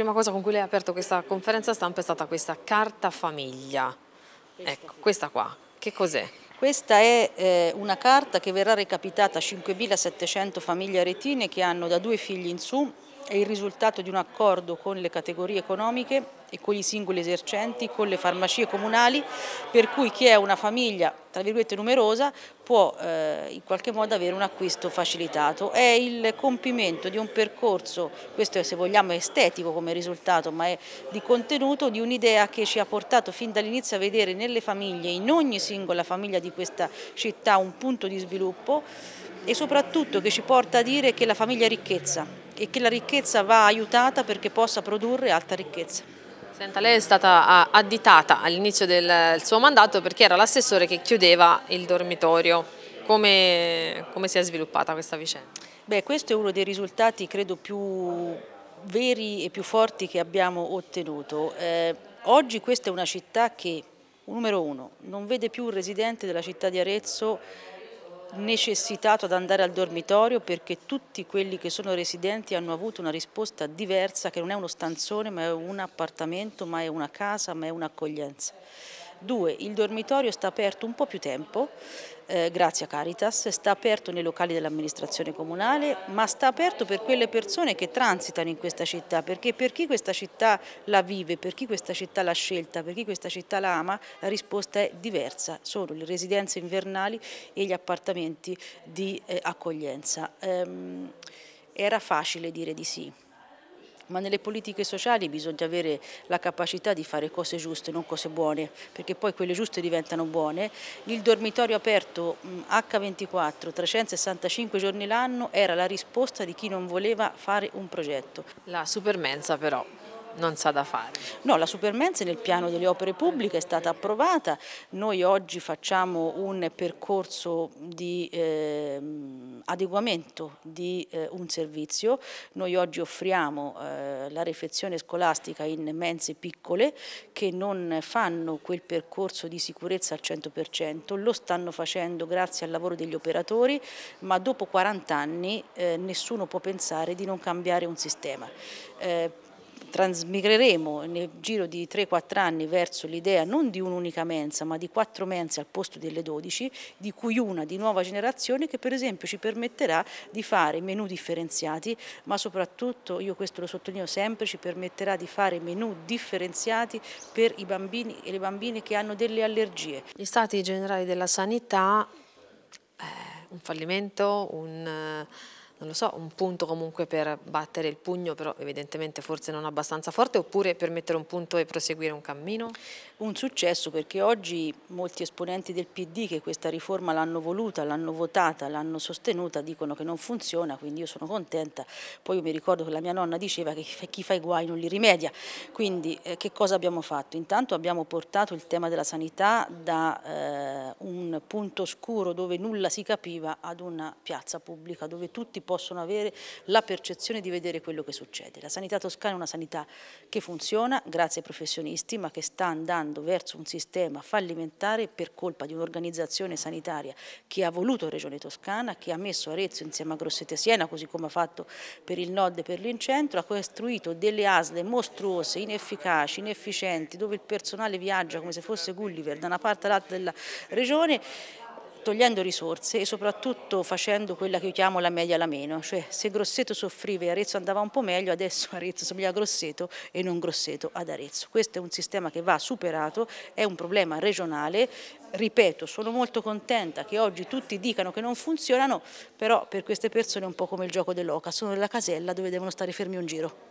prima cosa con cui lei ha aperto questa conferenza stampa è stata questa carta famiglia. Ecco, questa qua, che cos'è? Questa è eh, una carta che verrà recapitata a 5.700 famiglie aretine che hanno da due figli in su è il risultato di un accordo con le categorie economiche e con i singoli esercenti, con le farmacie comunali, per cui chi è una famiglia tra virgolette numerosa può eh, in qualche modo avere un acquisto facilitato. È il compimento di un percorso, questo è, se vogliamo estetico come risultato, ma è di contenuto, di un'idea che ci ha portato fin dall'inizio a vedere nelle famiglie, in ogni singola famiglia di questa città, un punto di sviluppo e soprattutto che ci porta a dire che la famiglia è ricchezza e che la ricchezza va aiutata perché possa produrre alta ricchezza. Senta, lei è stata additata all'inizio del suo mandato perché era l'assessore che chiudeva il dormitorio. Come, come si è sviluppata questa vicenda? Beh, questo è uno dei risultati credo più veri e più forti che abbiamo ottenuto. Eh, oggi questa è una città che, numero uno, non vede più un residente della città di Arezzo necessitato ad andare al dormitorio perché tutti quelli che sono residenti hanno avuto una risposta diversa che non è uno stanzone ma è un appartamento, ma è una casa, ma è un'accoglienza. Due, il dormitorio sta aperto un po' più tempo, eh, grazie a Caritas, sta aperto nei locali dell'amministrazione comunale, ma sta aperto per quelle persone che transitano in questa città, perché per chi questa città la vive, per chi questa città l'ha scelta, per chi questa città la ama, la risposta è diversa, sono le residenze invernali e gli appartamenti di eh, accoglienza. Ehm, era facile dire di sì ma nelle politiche sociali bisogna avere la capacità di fare cose giuste, non cose buone, perché poi quelle giuste diventano buone. Il dormitorio aperto H24, 365 giorni l'anno, era la risposta di chi non voleva fare un progetto. La supermensa però non sa da fare. No, la supermense nel piano delle opere pubbliche è stata approvata, noi oggi facciamo un percorso di eh, adeguamento di eh, un servizio, noi oggi offriamo eh, la refezione scolastica in mense piccole che non fanno quel percorso di sicurezza al 100%, lo stanno facendo grazie al lavoro degli operatori, ma dopo 40 anni eh, nessuno può pensare di non cambiare un sistema. Eh, trasmigreremo nel giro di 3-4 anni verso l'idea non di un'unica mensa ma di quattro mense al posto delle 12 di cui una di nuova generazione che per esempio ci permetterà di fare menù differenziati ma soprattutto, io questo lo sottolineo sempre, ci permetterà di fare menù differenziati per i bambini e le bambine che hanno delle allergie. Gli stati generali della sanità, eh, un fallimento, un... Eh non lo so, un punto comunque per battere il pugno, però evidentemente forse non abbastanza forte, oppure per mettere un punto e proseguire un cammino? Un successo perché oggi molti esponenti del PD che questa riforma l'hanno voluta, l'hanno votata, l'hanno sostenuta, dicono che non funziona, quindi io sono contenta. Poi io mi ricordo che la mia nonna diceva che chi fa i guai non li rimedia. Quindi eh, che cosa abbiamo fatto? Intanto abbiamo portato il tema della sanità da eh, un punto scuro dove nulla si capiva ad una piazza pubblica, dove tutti possono avere la percezione di vedere quello che succede. La sanità toscana è una sanità che funziona grazie ai professionisti ma che sta andando verso un sistema fallimentare per colpa di un'organizzazione sanitaria che ha voluto Regione Toscana, che ha messo Arezzo insieme a Grosseto Siena così come ha fatto per il nord e per l'incentro, ha costruito delle asle mostruose, inefficaci, inefficienti dove il personale viaggia come se fosse Gulliver da una parte all'altra della regione togliendo risorse e soprattutto facendo quella che io chiamo la media la meno, cioè se Grosseto soffriva e Arezzo andava un po' meglio, adesso Arezzo somiglia a Grosseto e non Grosseto ad Arezzo. Questo è un sistema che va superato, è un problema regionale, ripeto, sono molto contenta che oggi tutti dicano che non funzionano, però per queste persone è un po' come il gioco dell'oca, sono nella casella dove devono stare fermi un giro.